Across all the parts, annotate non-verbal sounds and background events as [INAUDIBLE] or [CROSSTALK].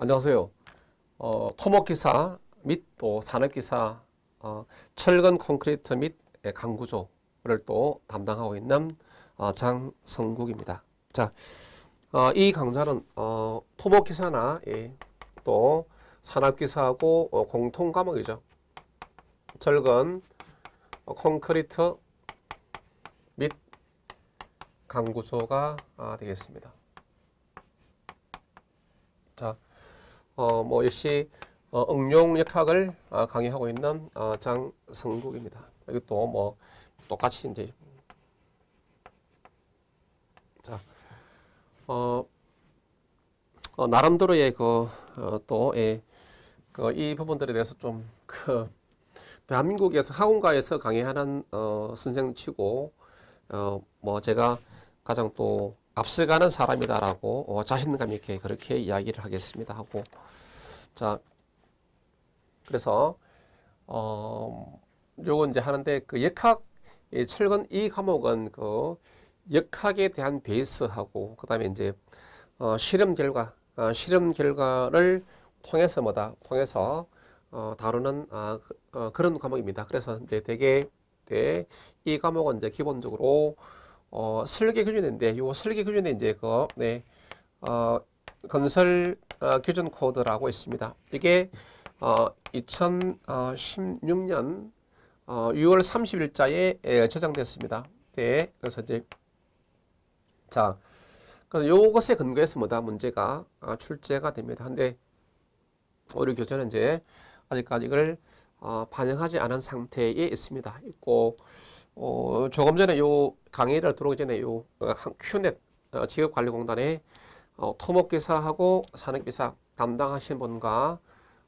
안녕하세요. 어, 토목기사 및 또 산업기사, 어, 철근 콘크리트 및 강구조를 또 담당하고 있는 어, 장성국입니다. 자, 어, 이 강좌는 어, 토목기사나 예, 또 산업기사하고 어, 공통 과목이죠. 철근, 어, 콘크리트 및 강구조가 아, 되겠습니다. 자. 어, 뭐 역시 어, 응용 역학을 어, 강의하고 있는 어, 장성국입니다. 이것도 뭐 똑같이 이제 자 어, 어 나름대로의 그또이 어, 예, 그 부분들에 대해서 좀 그 대한민국에서 학원가에서 강의하는 어, 선생치고 어, 뭐 제가 가장 또 앞서가는 사람이다라고 어, 자신감 있게 그렇게 이야기를 하겠습니다 하고 자 그래서 어 요건 이제 하는데 그 역학 이 철근 이 과목은 그 역학에 대한 베이스하고 그다음에 이제 어, 실험 결과 어, 실험 결과를 통해서 뭐다 통해서 어, 다루는 아, 그, 어, 그런 과목입니다. 그래서 이제 대개 이 과목은 이제 기본적으로 어, 설계 규준인데 요 설계 규준에 이제 그 네, 어, 건설 어, 규준 코드라고 있습니다. 이게 어, 2016년 어, 6월 30일자에 예, 저장됐습니다. 네, 그래서 이제 자 그래서 요것에 근거해서 뭐다 문제가 아, 출제가 됩니다. 근데 우리 교재는 이제 아직까지 이걸 어, 반영하지 않은 상태에 있습니다. 있고 어, 조금 전에 요 강의를 들어오기 전에 요한 어, 큐넷 어, 직업관리공단에 어, 토목기사하고 산업기사 담당하신 분과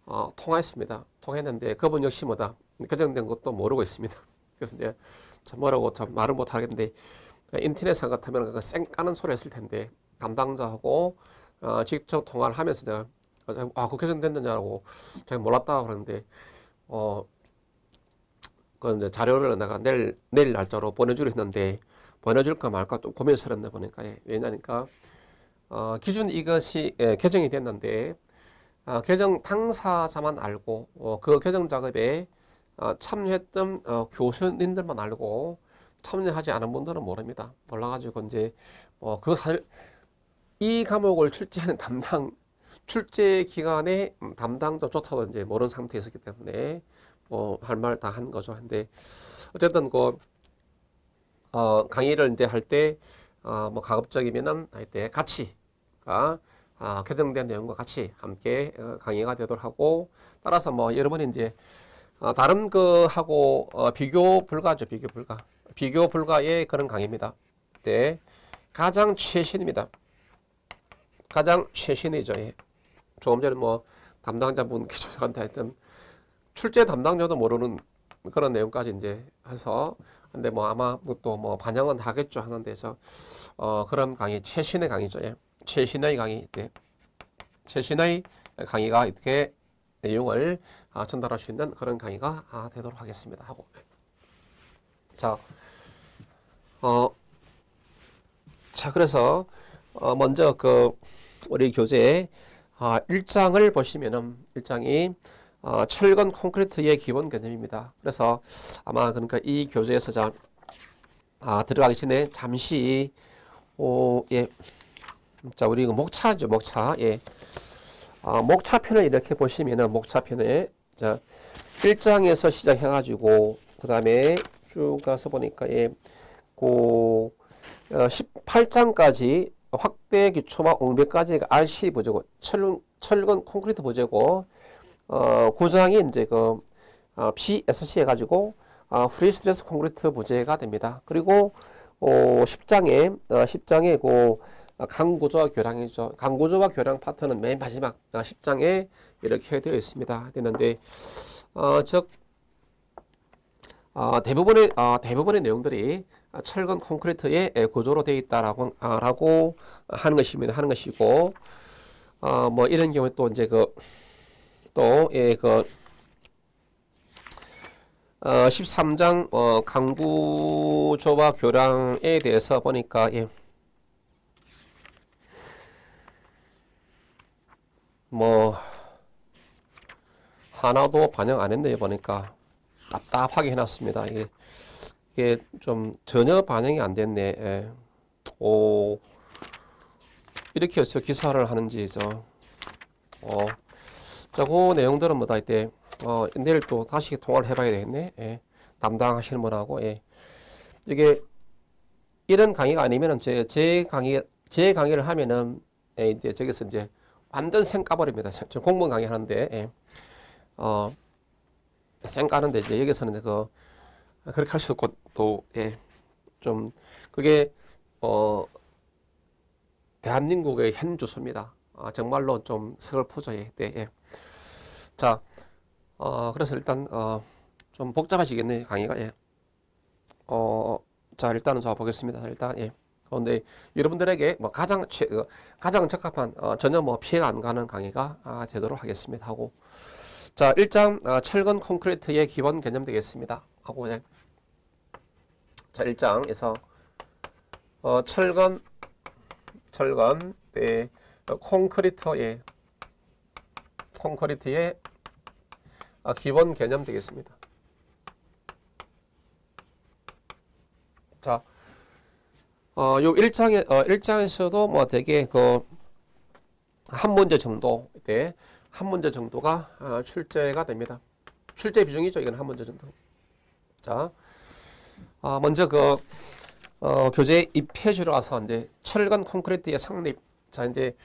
어, 통화했습니다. 통했는데 그분 역시 뭐다 결정된 것도 모르고 있습니다. [LAUGHS] 그래서 이제 참 뭐라고 참 말을 못 하겠는데 인터넷상 같으면 쌩 까는 소리 했을 텐데 담당자하고 어, 직접 통화를 하면서 제가 아그 아, 결정됐느냐고 제가 몰랐다 그러는데 어그 이제 자료를 내가 내일, 내일 날짜로 보내주려 했는데, 보내줄까 말까 좀 고민스럽네 보니까, 예. 왜냐니까, 어, 기준 이것이, 예, 개정이 됐는데, 어, 개정 당사자만 알고, 어, 그 개정 작업에 어, 참여했던 어, 교수님들만 알고, 참여하지 않은 분들은 모릅니다. 몰라가지고 이제 뭐그 사실 이 과목을 출제하는 담당 출제 기간에 음, 담당도조차도 이제 모르는 상태에 있었기 때문에 뭐할말다한 어, 거죠. 근데 어쨌든 그 어, 강의를 이제 할때 어, 뭐 가급적이면은 할때 같이 가 아, 어, 개정된 내용과 같이 함께 어, 강의가 되도록 하고 따라서 뭐 여러분이 이제 어, 다른 그 하고 어, 비교 불가죠. 비교 불가. 비교 불가의 그런 강의입니다. 네. 가장 최신입니다. 가장 최신이죠. 예. 조금 전에 뭐 담당자분 계셔한테 하여튼 출제 담당자도 모르는 그런 내용까지 이제 해서 근데 뭐 아마 그것도 뭐 반영은 하겠죠 하는 데서 어 그런 강의 최신의 강의죠 예. 최신의 강의 네. 최신의 강의가 이렇게 내용을 아, 전달할 수 있는 그런 강의가 아, 되도록 하겠습니다 하고 네. 자 어, 자, 그래서, 어, 먼저, 그, 우리 교재, 아, 1장을 보시면은, 1장이, 어, 철근 콘크리트의 기본 개념입니다. 그래서 아마 그러니까 이 교재에서 자, 아, 들어가기 전에 잠시 오, 예. 자, 우리 이거 그 목차죠, 목차. 예. 아, 목차편을 이렇게 보시면은 목차편에 자, 1장에서 시작해 가지고 그다음에 쭉 가서 보니까 예. 고 어, 18장까지 확대 기초와 옹배까지가 RC 보제고 철근 철근 콘크리트 보제고 어, 구장이 이제 그 어, 아, PSC 해가지고 어, 프리 스트레스 콘크리트 부재가 됩니다. 그리고 어, 10장에 어, 10장에 그 아, 강구조와 교량이죠. 강구조와 교량 파트는 맨 마지막 어, 아, 10장에 이렇게 되어 있습니다. 되는데 어, 즉 어, 대부분의 어, 대부분의 내용들이 철근 콘크리트의 구조로 되어 있다라고 아, 라고 하는 것입니다. 하는 것이고 어, 뭐 이런 경우에 또 이제 그 또, 예, 그, 어, 13장, 어, 강구조와 교량에 대해서 보니까, 예, 뭐, 하나도 반영 안 했네요, 보니까. 답답하게 해놨습니다. 이게, 이게 좀 전혀 반영이 안 됐네. 예. 오, 이렇게 해서 기사를 하는지, 저, 어, 자, 그 내용들은 뭐다 이때 어, 내일 또 다시 통화를 해봐야 되겠네. 예. 담당하시는 분하고 예. 이게 이런 강의가 아니면은 제, 제 강의 제 강의를 하면은 예, 이제 저기서 이제 완전 생 까버립니다. 저 공무원 강의 하는데 예. 어, 생 까는데 이제 여기서는 그 아, 그렇게 할 수 없고 또 예. 그게 어 대한민국의 현주소입니다. 아, 정말로 좀 서글프죠. 네, 예. 자, 어, 그래서 일단 어, 좀 복잡하시겠네 강의가 예. 어, 자 일단은 저 보겠습니다. 일단 예. 그런데 여러분들에게 뭐 가장 최, 어, 가장 적합한 어, 전혀 뭐 피해가 안 가는 강의가 아, 되도록 하겠습니다. 하고 자 1장 아, 어, 철근 콘크리트의 기본 개념 되겠습니다. 하고 예. 자 1장에서 어, 철근 철근 네, 어, 콘크리트의 콘크리트의 아, 기본 개념 되겠습니다. 자, 어, 요 1장에, 어, 1장에서도 뭐 되게 그, 한 문제 정도, 네, 한 문제 정도가 아, 출제가 됩니다. 출제 비중이죠. 이건 한 문제 정도. 자, 아, 먼저 그, 어, 교재 2페이지로 와서 이제 철근 콘크리트의 성립. 자, 이제,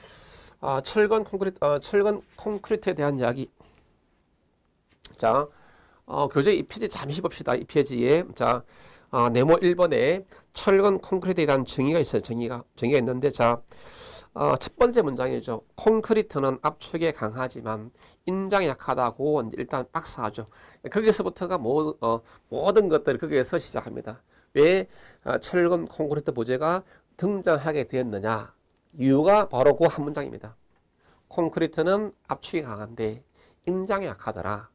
아, 철근 콘크리트, 아, 철근 콘크리트에 대한 이야기 자, 어, 교재 EPG 잠시 봅시다. EPG에. 자, 아, 네모 1번에 철근 콘크리트에 대한 정의가 있어요. 정의가, 정의가 있는데, 자, 어, 첫 번째 문장이죠. 콘크리트는 압축에 강하지만 인장이 약하다고 일단 박사하죠. 거기서부터가 모, 어, 모든 것들이 거기에서 시작합니다. 왜 어, 철근 콘크리트 부재가 등장하게 되었느냐. 이유가 바로 그 한 문장입니다. 콘크리트는 압축이 강한데 인장이 약하더라.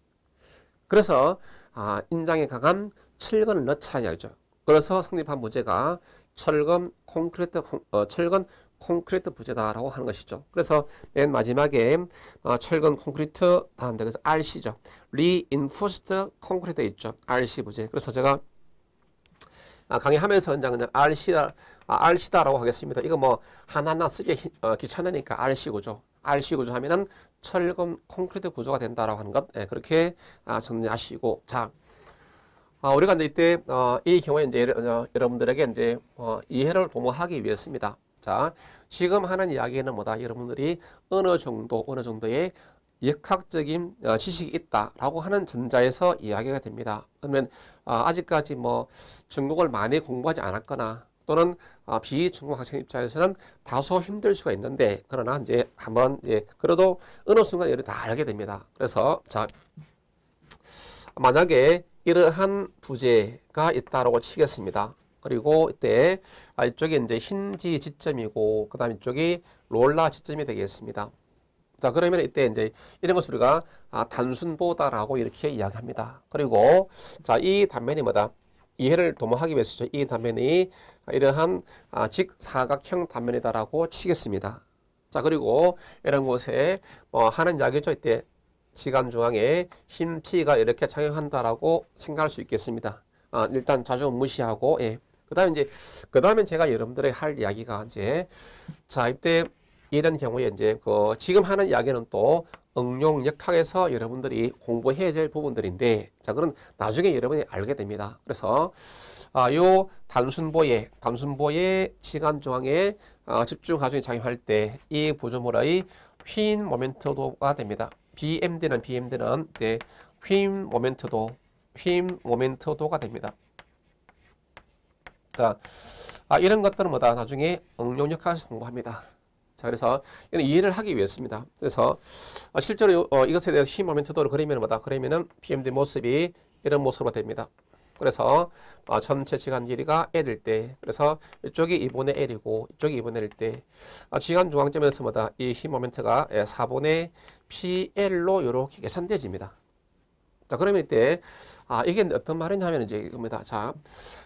그래서 아, 인장에 강함, 철근은 넣자야죠. 그래서 성립한 무죄가 철근 콘크리트 어, 철근 콘크리트 부재다라고 하는 것이죠. 그래서 맨 마지막에 어, 아, 철근 콘크리트 아, 그래서 RC죠. r e i n f 콘크리트 있죠. RC 부재. 그래서 제가 아, 강의하면서 그냥, 그냥 RC다, 아, RC다라고 하겠습니다. 이거 뭐 하나하나 쓰기 어, 귀찮으니까 RC고죠. RC 구조 하면은 철근 콘크리트 구조가 된다라고 하는 것 예, 그렇게 아, 정리하시고 자 아, 우리가 이제 이때 어, 이 경우에 이제 어, 여러분들에게 이제 어, 이해를 도모하기 위해서입니다. 자 지금 하는 이야기는 뭐다 여러분들이 어느 정도 어느 정도의 역학적인 어, 지식이 있다라고 하는 전자에서 이야기가 됩니다. 그러면 어, 아직까지 뭐 중국을 많이 공부하지 않았거나 또는 아, 비중국 학생 입장에서는 다소 힘들 수가 있는데 그러나 이제 한번 이제 그래도 어느 순간 이를 다 알게 됩니다. 그래서 자 만약에 이러한 부재가 있다라고 치겠습니다. 그리고 이때 아, 이쪽이 이제 힌지 지점이고 그다음 이쪽이 롤라 지점이 되겠습니다. 자 그러면 이때 이제 이런 것을 우리가 아, 단순보다라고 이렇게 이야기합니다. 그리고 자 이 단면이 뭐다? 이해를 도모하기 위해서죠. 이 단면이 이러한 아, 직사각형 단면이다라고 치겠습니다. 자 그리고 이런 곳에 뭐 하는 이죠 이때 지간 중앙에 흰 P가 이렇게 작용한다라고 생각할 수 있겠습니다. 아, 일단 자주 무시하고 예. 그다음에 이제 그다음에 제가 여러분들의 할 이야기가 이제 자 이때 이런 경우에 이제 그 지금 하는 이야기는 또 응용 역학에서 여러분들이 공부해야 될 부분들인데 자 그런 나중에 여러분이 알게 됩니다. 그래서 아, 요 단순보의 단순보의 시간 조항에 아, 집중 가중이 작용할 때 이 보조물의 휜 모멘트도가 됩니다. BMD는 BMD는 네, 휜 모멘트도 휜 모멘트도가 됩니다. 자, 아, 이런 것들은 뭐다 나중에 응용 역학에서 공부합니다. 자, 그래서 이는 이해를 하기 위해서입니다. 그래서 어, 실제로 어, 이것에 대해서 힘 모멘트도를 그리면 뭐다? 그러면은 BMD 모습이 이런 모습으로 됩니다. 그래서 어, 전체 지간 길이가 L일 때 그래서 이쪽이 2분의 L이고 이쪽이 2분의 L일 때 어, 지간 중앙점에서 뭐다 이 힘 모멘트가 4분의 예, PL로 이렇게 계산되집니다. 자 그러면 이때 아 이게 어떤 말이냐면 이제 이겁니다. 자,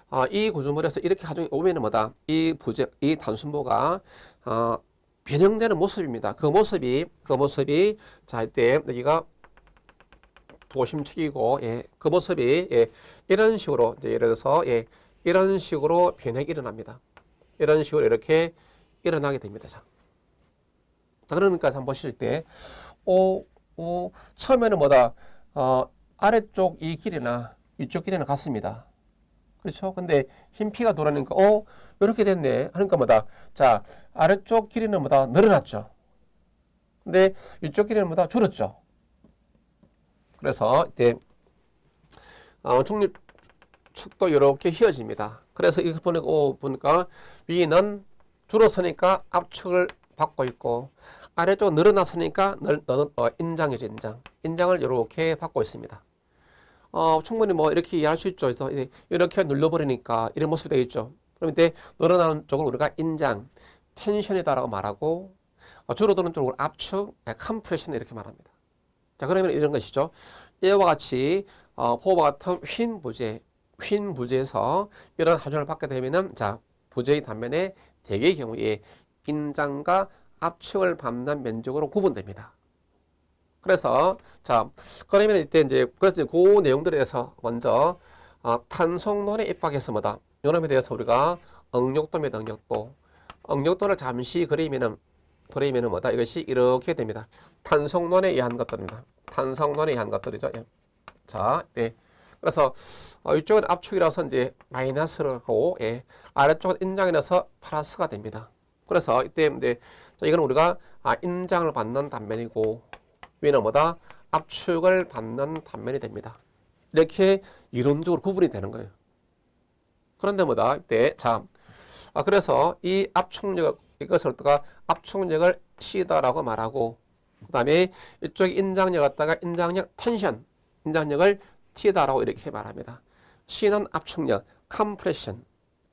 아, 이 구조물에서 이렇게 가지고 오면 뭐다 이 부재 이 단순보가 어, 변형되는 모습입니다. 그 모습이 그 모습이 자 이때 여기가 도심축이고 예, 그 모습이 예, 이런 식으로 이제 예를 들어서 예, 이런 식으로 변형이 일어납니다. 이런 식으로 이렇게 일어나게 됩니다. 자, 자 그러니까 한번 보실 때, 오, 오, 처음에는 뭐다 어, 아래쪽 이 길이나 위쪽 길이는 같습니다. 그렇죠? 근데 흰 피가 돌아니까 어? 이렇게 됐네 하니까 뭐다 자 아래쪽 길이는 뭐다 늘어났죠. 근데 이쪽 길이는 뭐다 줄었죠. 그래서 이제 어, 중립 축도 이렇게 휘어집니다. 그래서 이거 보니까, 어, 보니까 위는 줄어서니까 압축을 받고 있고 아래쪽 늘어났으니까 늘, 어, 인장이죠 인장. 인장을 이렇게 받고 있습니다. 어, 충분히 뭐 이렇게 이해할 수 있죠. 그래서 이렇게 눌러버리니까 이런 모습이 되겠죠. 그럼 이때 늘어나는 쪽을 우리가 인장, 텐션이다라고 말하고 어, 줄어드는 쪽을 압축, 예, 컴프레션 이렇게 말합니다. 자 그러면 이런 것이죠. 이와 같이 어, 포와 같은 휜 부재, 휜 부재에서 이런 하중을 받게 되면은 자 부재의 단면에 대개의 경우에 인장과 압축을 받는 면적으로 구분됩니다. 그래서 자 그러면 이때 이제 그래서 그 내용들에 대해서 먼저 아, 탄성론에 입학했습니다. 요놈에 대해서 우리가 응용도입니다. 응용도. 응용도를 잠시 그리면은 그리면은 뭐다? 이것이 이렇게 됩니다. 탄성론에 의한 것들입니다. 탄성론에 의한 것들이죠. 예. 자, 네. 그래서 어, 이쪽은 압축이라서 이제 마이너스라고 로 예. 아래쪽은 인장이라서 플러스가 됩니다. 그래서 이때 이제 자, 이건 우리가 아, 인장을 받는 단면이고 위는 뭐다? 압축을 받는 단면이 됩니다. 이렇게 이론적으로 구분이 되는 거예요. 그런데 뭐다? 네, 자, 아, 그래서 이 압축력, 이것을 갖다가 압축력을 C다라고 말하고 그 다음에 이쪽 인장력 갖다가 인장력 텐션, 인장력을 T다라고 이렇게 말합니다. C는 압축력, 컴프레션,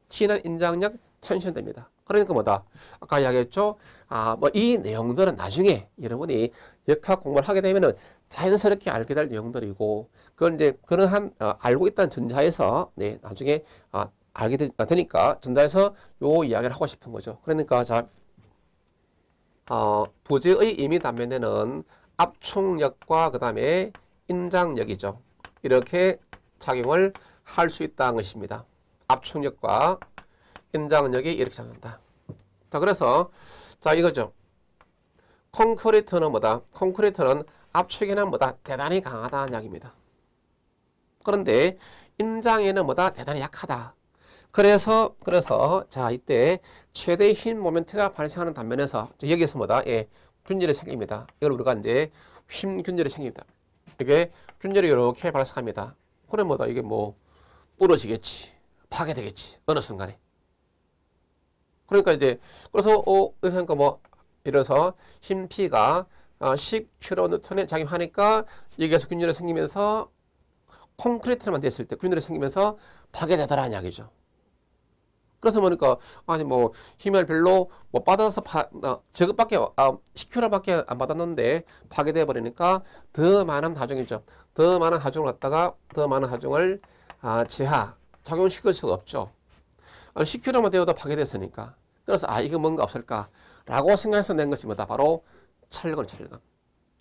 T는 인장력 텐션 됩니다. 그러니까 뭐다? 아까 이야기했죠? 아, 뭐 이 내용들은 나중에 여러분이 역학 공부를 하게 되면은 자연스럽게 알게 될 내용들이고, 그건 이제 그런 한, 어, 알고 있다는 전자에서, 네, 나중에, 아, 알게 되, 아, 되니까 전자에서 요 이야기를 하고 싶은 거죠. 그러니까 자, 어, 부재의 이미 단면에는 압축력과 그 다음에 인장력이죠. 이렇게 작용을 할 수 있다는 것입니다. 압축력과 인장력이 이렇게 작용한다. 자, 그래서 자 이거죠. 콘크리트는 뭐다? 콘크리트는 압축에는 뭐다? 대단히 강하다는 이야기입니다. 그런데 인장에는 뭐다? 대단히 약하다. 그래서 그래서 자 이때 최대 힘 모멘트가 발생하는 단면에서 여기에서 뭐다? 예, 균열이 생깁니다. 이걸 우리가 이제 힘 균열이 생깁니다. 이게 균열이 이렇게 발생합니다. 그럼 뭐다? 이게 뭐 부러지겠지, 파괴되겠지 어느 순간에. 그러니까 이제 그래서 어 그러니까 뭐 이래서 흰 P가 아, 10킬로뉴턴에 작용하니까 여기에서 균열이 생기면서 콘크리트로 만들었을 때 균열이 생기면서 파괴되더라는 이야기죠. 그래서 보니까 아니 뭐 힘을 별로 뭐 받아서 파, 아, 저것밖에 아, 10킬로밖에 안 받았는데 파괴돼 버리니까 더 많은 하중이죠. 더 많은 하중을 갖다가 더 많은 하중을 아, 제하 작용시킬 수가 없죠. 10kg만 되어도 파괴됐으니까. 그래서 아 이거 뭔가 없을까라고 생각해서 낸 것이 뭐다 바로 철근 철근.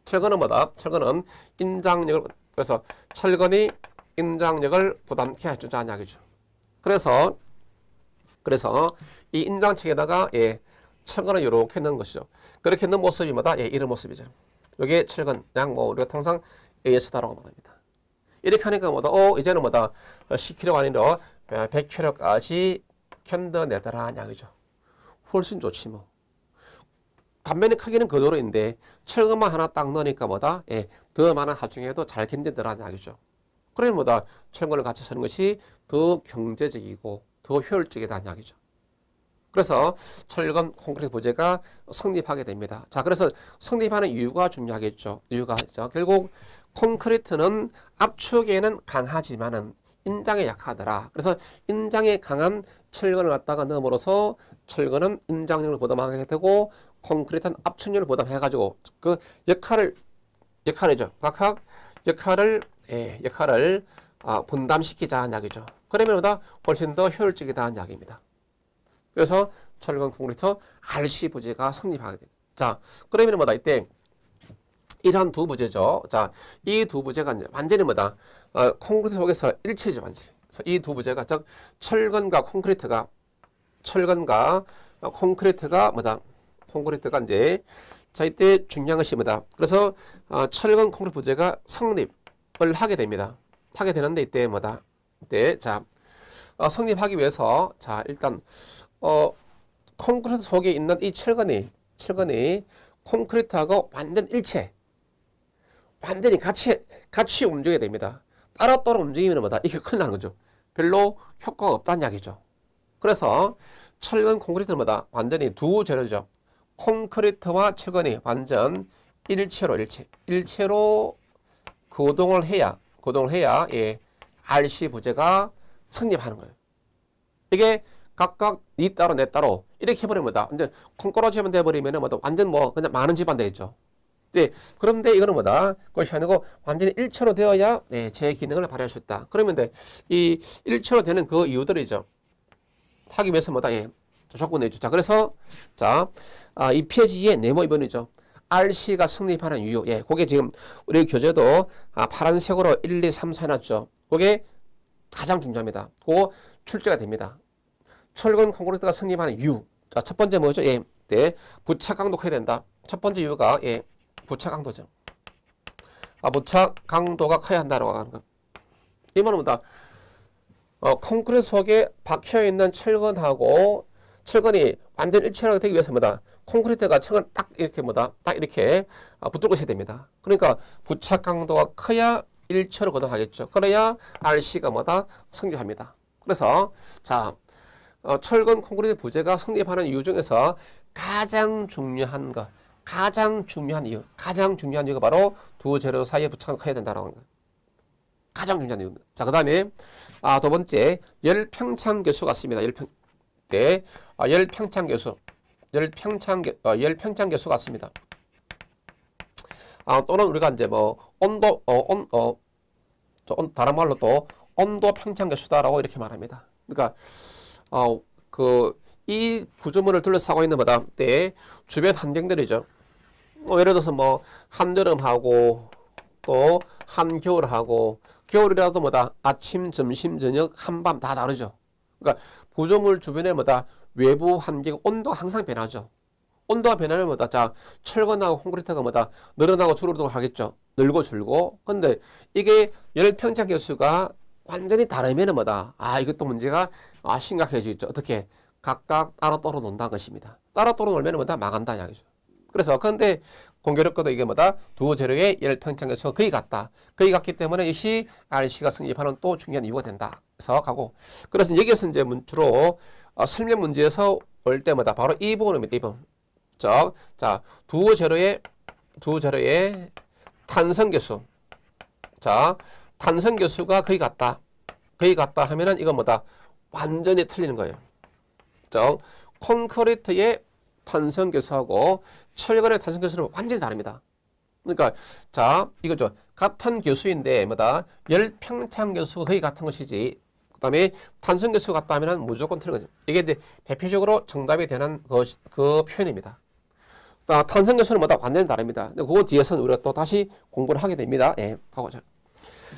철근은 뭐다? 철근은 인장력을 그래서 철근이 인장력을 부담케 해주자는 이야기죠. 그래서 그래서 이 인장책에다가 예, 철근을 이렇게 넣은 것이죠. 그렇게 넣은 모습이 뭐다? 예, 이런 모습이죠. 이게 철근, 양뭐 우리가 통상 AS다라고 말합니다. 이렇게 하니까 뭐다? 어, 이제는 뭐다? 10kg 어, 아니라 100kg까지 어, 견뎌내더라 하이죠 훨씬 좋지 뭐. 단면의 크기는 그대로인데 철근만 하나 딱 넣으니까 뭐다? 예, 더 많은 하중에도 잘 견디더라 하이죠 그러니 뭐다 철근을 같이 쓰는 것이 더 경제적이고 더 효율적이다 하냐 그죠. 그래서 철근 콘크리트 부재가 성립하게 됩니다. 자, 그래서 성립하는 이유가 중요하겠죠. 이유가 죠 결국 콘크리트는 압축에는 강하지만은 인장에 약하더라. 그래서 인장에 강한 철근을 갖다가 넣음으로써 철근은 인장력을 보담하게 되고 콘크리트는 압축력을 보담해가지고 그 역할을 역할이죠. 각각 역할을 예, 역할을 아, 분담시키자는 이야기죠. 그러면 보다 훨씬 더 효율적이다는 이야기입니다. 그래서 철근 콘크리트 RC 부재가 성립하게 됩니다. 자, 그러면 뭐다 이때 이러한 두 부재죠. 자, 이 두 부재가 완전히 뭐다 어, 콘크리트 속에서 일치죠, 완전히. 이두 부재가 즉 철근과 콘크리트가 철근과 콘크리트가 뭐다? 콘크리트가 이제 자 이때 중요한 것입니다 그래서 어, 철근 콘크리트 부재가 성립을 하게 됩니다. 하게 되는데 이때 뭐다? 이때 자 어, 성립하기 위해서 자 일단 어 콘크리트 속에 있는 이 철근이 철근이 콘크리트하고 완전 일체 완전히 같이 같이 움직여야 됩니다. 따로따로 움직이면 뭐다? 이게 큰일 나는 거죠. 별로 효과가 없다는 이야기죠. 그래서 철근 콘크리트마다 완전히 두 재료죠. 콘크리트와 철근이 완전 일체로 일체 일체로 거동을 해야 거동을 해야 예, RC 부재가 성립하는 거예요. 이게 각각 니 따로 내 따로 이렇게 해버리면 다 이제 콩 떨어지면 돼버리면 은 완전 뭐 그냥 많은 집안 되겠죠. 네, 그런데 이거는 뭐다? 것이 아니고 완전히 일체로 되어야 네, 제 기능을 발휘할 수 있다. 그러면 네, 이 일체로 되는 그 이유들이죠. 하기 위해서 뭐다? 예. 조건이 있 자, 그래서 자, 아, 이 페이지의 네모 2번이죠. RC가 성립하는 이유. 예, 그게 지금 우리 교재도 아, 파란색으로 1, 2, 3, 4 해놨죠. 그게 가장 중요합니다. 그 출제가 됩니다. 철근 콘크리트가 성립하는 이유. 자, 첫 번째 뭐죠? 예, 네, 부착 강도 커야 된다. 첫 번째 이유가 예, 부착 강도죠. 아, 부착 강도가 커야 한다라고 하는 거. 이 말은 뭐다? 어, 콘크리트 속에 박혀 있는 철근하고 철근이 완전 일치하게 되기 위해서 뭐다? 콘크리트가 철근 딱 이렇게 뭐다? 딱 이렇게 아, 붙들고 있어야 됩니다. 그러니까 부착 강도가 커야 일체로 거듭하겠죠. 그래야 RC가 뭐다? 성립합니다. 그래서 자 어, 철근 콘크리트 부재가 성립하는 이유 중에서 가장 중요한 것 가장 중요한 이유, 가장 중요한 이유가 바로 두 재료 사이에 부착해야 된다라고 하는 거 가장 중요한 이유입니다. 자, 그 다음에, 아, 두 번째, 열평창 교수가 습니다 열평, 네. 아, 열평창 교수. 열평창, 어, 열평창 교수가 습니다 아, 또는 우리가 이제 뭐, 온도, 어, 온, 어, 온, 다른 말로 또, 온도 평창 교수다라고 이렇게 말합니다. 그러니까, 어, 그, 이 구조물을 둘러싸고 있는 바다 때 주변 환경들이죠. 어, 예를 들어서 뭐 한여름하고 또 한겨울하고 겨울이라도 뭐다 아침, 점심, 저녁, 한밤 다 다르죠. 그러니까 구조물 주변에 뭐다 외부 환경 온도가 항상 변하죠. 온도가 변하면 뭐다 자 철근하고 콘크리트가 뭐다 늘어나고 줄어들고 하겠죠. 늘고 줄고. 근데 이게 열 평창 개수가 완전히 다르면 뭐다 아 이것도 문제가 아 심각해지겠죠. 어떻게 각각 따로따놓는다는 것입니다. 따로따로 놀면 뭐다 망한다 이야기죠. 그래서 근데 공교롭게도 이게 뭐다 두 재료의 열 평창에서 거의 같다. 거의 같기 때문에 역시 RC가 성립하는 또 중요한 이유가 된다. 그래서 가고 그래서 여기에서 이제 주로 어, 설명 문제에서 올 때마다 바로 이 부분입니다. 이 부분. 즉, 자, 두 재료의 두 재료의 탄성 개수. 자, 탄성 개수가 거의 같다. 거의 같다 하면은 이건 뭐다? 완전히 틀리는 거예요. 특성 콘크리트의 탄성교수하고 철근의 탄성교수는 완전히 다릅니다. 그러니까 자 이거죠. 같은 교수인데 뭐다 열평창 교수가 거의 같은 것이지 그다음에 탄성 교수가 같다면 무조건 틀린 거죠. 이게 이제 대표적으로 정답이 되는 그, 그 표현입니다. 아, 탄성 교수는 뭐다 완전히 다릅니다. 근데 그거 뒤에서는 우리가 또 다시 공부를 하게 됩니다. 예, 하고자.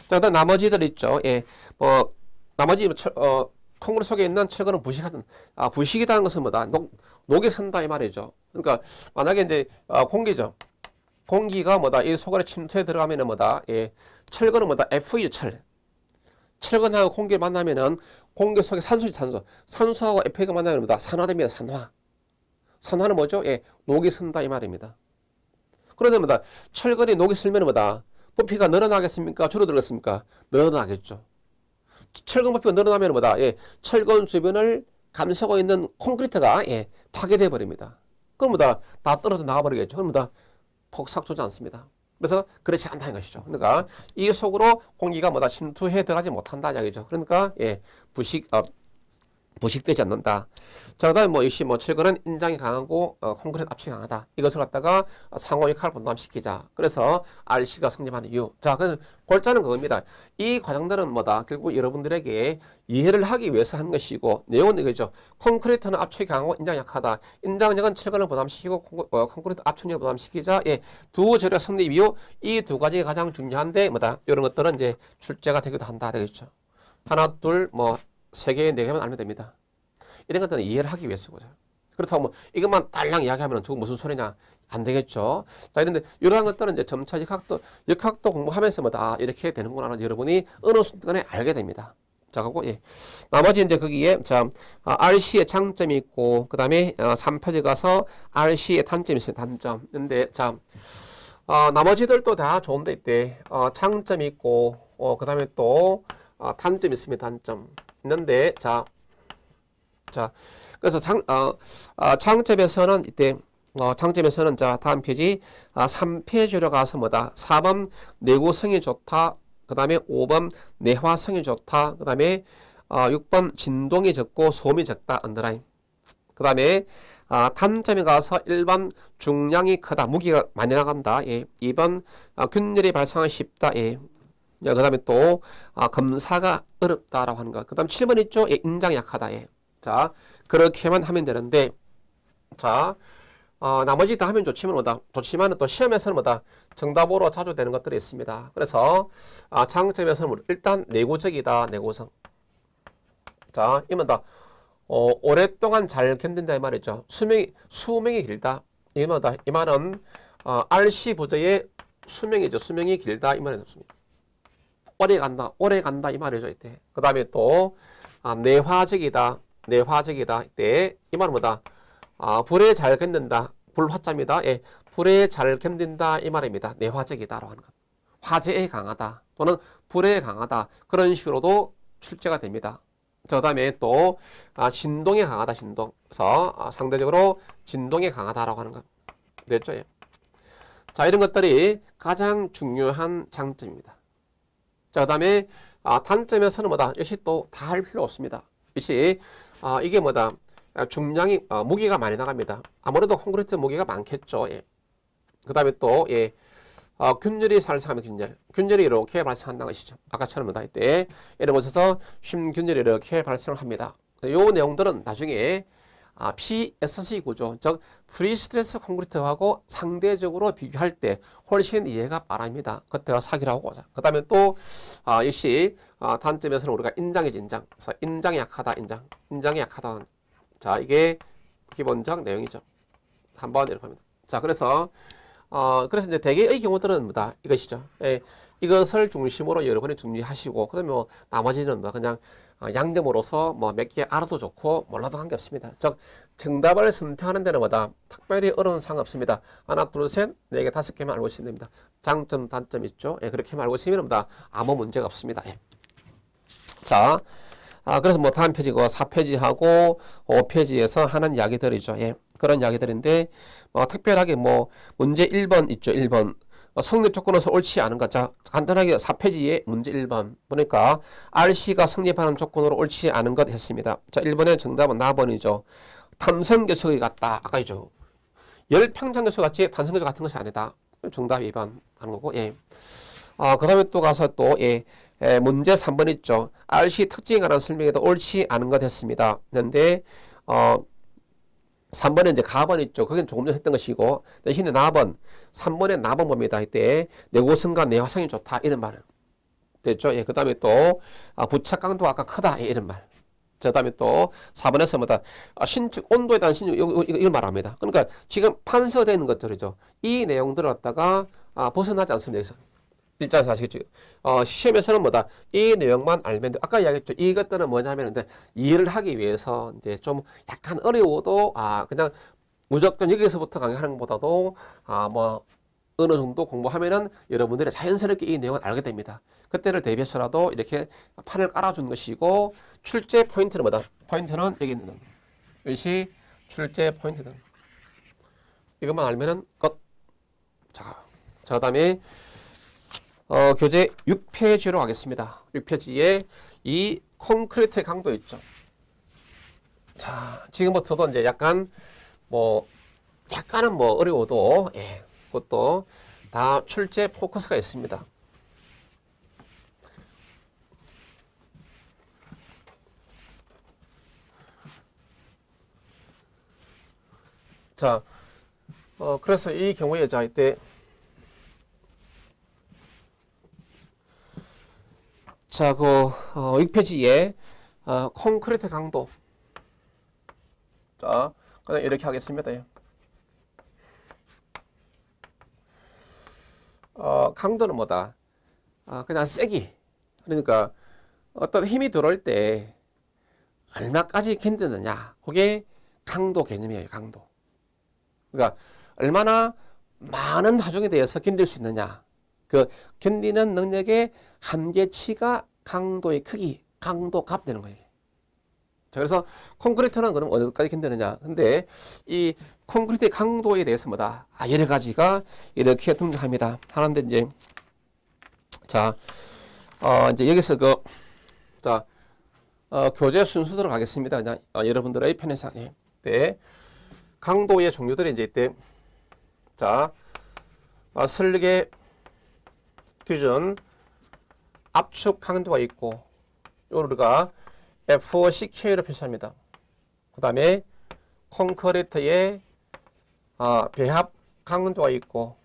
자, 나머지들 있죠. 예, 뭐 나머지 뭐 철, 어 콩으로 속에 있는 철근은 부식한, 아, 부식이라는 것은 뭐다? 녹, 녹이 선다 이 말이죠. 그러니까 만약에 이제 아, 공기죠. 공기가 뭐다? 이속갈의 침투에 들어가면은 뭐다? 예, 철근은 뭐다? FE 철. 철근하고 공기를 만나면은 공기 속에 산소지 산소. 산소하고 FE가 만나면 뭐다? 산화됩니다. 산화. 산화는 뭐죠? 예, 녹이 선다 이 말입니다. 그러다 뭐다? 철근이 녹이 슬면 은 뭐다? 부피가 늘어나겠습니까? 줄어들겠습니까? 늘어나겠죠. 철근 부피가 늘어나면 뭐다? 예, 철근 주변을 감싸고 있는 콘크리트가 예, 파괴돼 버립니다. 그럼 뭐다? 다 떨어져 나가버리겠죠. 그럼 뭐다? 폭삭주지 않습니다. 그래서 그렇지 않다는 것이죠. 그러니까 이 속으로 공기가 뭐다? 침투해 들어가지 못한다는 이야기죠. 그러니까 예, 부식, 어, 부식되지 않는다. 자, 그 다음에 뭐 역시 뭐 철근은 인장이 강하고 어, 콘크리트 압축이 강하다. 이것을 갖다가 상호 역할을 분담시키자. 그래서 RC가 성립하는 이유. 자, 그래서 골자는 그겁니다. 이 과정들은 뭐다? 결국 여러분들에게 이해를 하기 위해서 한 것이고 내용은 이거죠. 콘크리트는 압축이 강하고 인장이 약하다. 인장력은 철근을 부담시키고 콘, 어, 크리트 압축력을 부담시키자. 예, 두 재료 성립 이유 이두 가지가 가장 중요한데 뭐다? 이런 것들은 이제 출제가 되기도 한다. 되겠죠. 하나, 둘, 뭐세 개의 네 개만 알면 됩니다. 이런 것들은 이해를 하기 위해서고요. 그렇다고 뭐 이것만 달랑 이야기하면 저거 무슨 소리냐 안 되겠죠. 자, 이런데 이러한 것들은 이제 점차 역학도 역학도 공부하면서 뭐 다 이렇게 되는구나 여러분이 어느 순간에 알게 됩니다. 자, 그리고 예. 나머지 이제 거기에 자 아, RC의 장점이 있고 그다음에 어, 아, 3페이지 가서 RC의 단점이 있어요. 단점. 근데 자 어, 나머지들도 다 좋은데 이때 어, 장점이 있고 어, 그다음에 또 어, 단점이 있습니다. 단점. 있는데 자, 자 그래서 창 어, 어, 창집에서는 이때 어, 창점에서는자 다음 페이지 아, 3페이지로 가서 뭐다 4번 내구성이 좋다 그 다음에 5번 내화성이 좋다 그 다음에 어, 6번 진동이 적고 소음이 적다 언더라인 그 다음에 아, 단점에 가서 1번 중량이 크다 무기가 많이 나간다 예. 2번 아, 균열이 발생하기 쉽다 예. 예, 그 다음에 또 아, 검사가 어렵다라고 하는 것. 그 다음 7번 있죠. 예, 인장 약하다. 예. 자 그렇게만 하면 되는데 자 어, 나머지 다 하면 좋지만 뭐다 좋지만 또 시험에서는 뭐다 정답으로 자주 되는 것들이 있습니다. 그래서 아, 장점에서는 뭐 일단 내구적이다. 내구성. 자 이면 다 어, 오랫동안 잘 견딘다 이 말이죠. 수명이 수명이 길다. 이 말은 이 말은 어, RC 부재의 수명이죠. 수명이 길다 이 말이죠. 수명. 오래 간다, 오래 간다 이 말이죠 이때. 그 다음에 또 아, 내화적이다, 내화적이다 이때 이 말은 뭐다? 아, 불에 잘 견딘다, 불화자입니다. 예, 불에 잘 견딘다 이 말입니다. 내화적이다라고 하는 것. 화재에 강하다 또는 불에 강하다 그런 식으로도 출제가 됩니다. 그 다음에 또 아, 진동에 강하다 진동. 그래서 아, 상대적으로 진동에 강하다라고 하는 것. 됐죠? 예. 자 이런 것들이 가장 중요한 장점입니다. 자, 그 다음에 아, 단점에서는 뭐다? 역시 또 다 할 필요 없습니다. 역시 아, 이게 뭐다? 아, 중량이 아, 무게가 많이 나갑니다. 아무래도 콘크리트 무게가 많겠죠. 예. 그 다음에 또 예. 어, 균열이 발생하면 균열. 균열이 이렇게 발생한다는 것이죠. 아까처럼 다 이때 예를 보셔서 쉼균열이 이렇게 발생 합니다. 요 내용들은 나중에 아, PSC 구조, 즉 프리스트레스 콘크리트하고 상대적으로 비교할 때 훨씬 이해가 빠릅니다. 그때가 사기라고 하자. 그 다음에 또 아, 역시 아, 단점에서는 우리가 인장의진장 그래서 인장이 약하다, 인장. 인장이 약하다. 자, 이게 기본적 내용이죠. 한번 이렇게 합니다. 자, 그래서 어, 그래서 이제 대개의 경우들은 뭐다 이것이죠. 예, 이것을 중심으로 여러분이 준비하시고 그다음에 뭐 나머지는 뭐 그냥 어, 양념으로서 뭐 몇 개 알아도 좋고 몰라도 한 게 없습니다즉 정답을 선택하는 데는뭐다 특별히 어려운 사항 없습니다. 하나 둘셋네 개 다섯 개만 알고 있으면 됩니다. 장점 단점 있죠. 예, 그렇게 알고 있으면 됩니다. 아무 문제가 없습니다. 예. 자 아, 그래서 뭐 다음 페이지그 4페이지하고 5페이지에서 하는 이야기들이죠. 예. 그런 이야기들인데, 뭐 특별하게 뭐 문제 1번 있죠. 1번. 어, 성립 조건으로서 옳지 않은 것. 자, 간단하게 4페이지에 문제 1번 보니까 RC가 성립하는 조건으로 옳지 않은 것 했습니다. 자, 1번의 정답은 나번이죠. 탄성교수의 같다. 아까 이죠. 열평장교수 같이 탄성교수 같은 것이 아니다. 정답 2번 하는 거고, 예. 아, 그 다음에 또 가서 또, 예. 예, 문제 3번 있죠. RC 특징에 관한 설명에도 옳지 않은 것 했습니다. 그런데, 어, 3번에 이제 가번 있죠. 그건 조금 전에 했던 것이고 대신에 나번 3번에 나번 봅니다. 이때 내 고성과 내 화성이 좋다 이런 말을 됐죠. 예, 그 다음에 또 아, 부착 강도가 아까 크다 예, 이런 말. 그 다음에 또 4번에서 뭐다 아, 신축 온도에 대한 신축 이거, 이거, 이걸 말합니다. 그러니까 지금 판서되는 것들이죠. 이 내용들을 갖다가 아, 벗어나지 않습니다. 여기서. 일자에서 아시겠죠? 어, 시험에서는 뭐다? 이 내용만 알면 돼. 아까 이야기했죠. 이것들은 뭐냐면 이제 이해를 하기 위해서 이제 좀 약간 어려워도 아 그냥 무조건 여기서부터 강의하는 것보다도 아 뭐 어느 정도 공부하면은 여러분들이 자연스럽게 이 내용을 알게 됩니다. 그때를 대비해서라도 이렇게 판을 깔아주는 것이고 출제 포인트는 뭐다? 포인트는 여기 있는 것이 출제 포인트다. 이것만 알면은 끝. 자, 자 다음에 어, 교재 6페이지로 가겠습니다. 6페이지에 이 콘크리트 강도 있죠. 자, 지금부터도 이제 약간 뭐 약간은 뭐 어려워도 예, 그것도 다 출제 포커스가 있습니다. 자, 어, 그래서 이 경우에 자 이때 자, 그, 어, 6페이지에, 어, 콘크리트 강도. 자, 그냥 이렇게 하겠습니다. 예. 어, 강도는 뭐다? 아, 그냥 세기. 그러니까, 어떤 힘이 들어올 때, 얼마까지 견디느냐. 그게 강도 개념이에요, 강도. 그러니까, 얼마나 많은 하중에 대해서 견딜 수 있느냐. 그 견디는 능력의 한계치가 강도의 크기, 강도 값 되는 거예요. 자, 그래서 콘크리트는 그럼 어디까지 견디느냐. 근데 이 콘크리트의 강도에 대해서 뭐다. 아, 여러 가지가 이렇게 등장합니다. 하나인데 이제, 자, 어, 이제 여기서 그, 자, 어, 교재 순서대로 가겠습니다. 그냥 어, 여러분들의 편에 예. 네. 강도의 종류들이 이제 이때, 자, 어, 설계, 퓨전 압축 강도가 있고 이걸 우리가 FOCK로 표시합니다. 그 다음에 콘크리트의 아, 배합 강도가 있고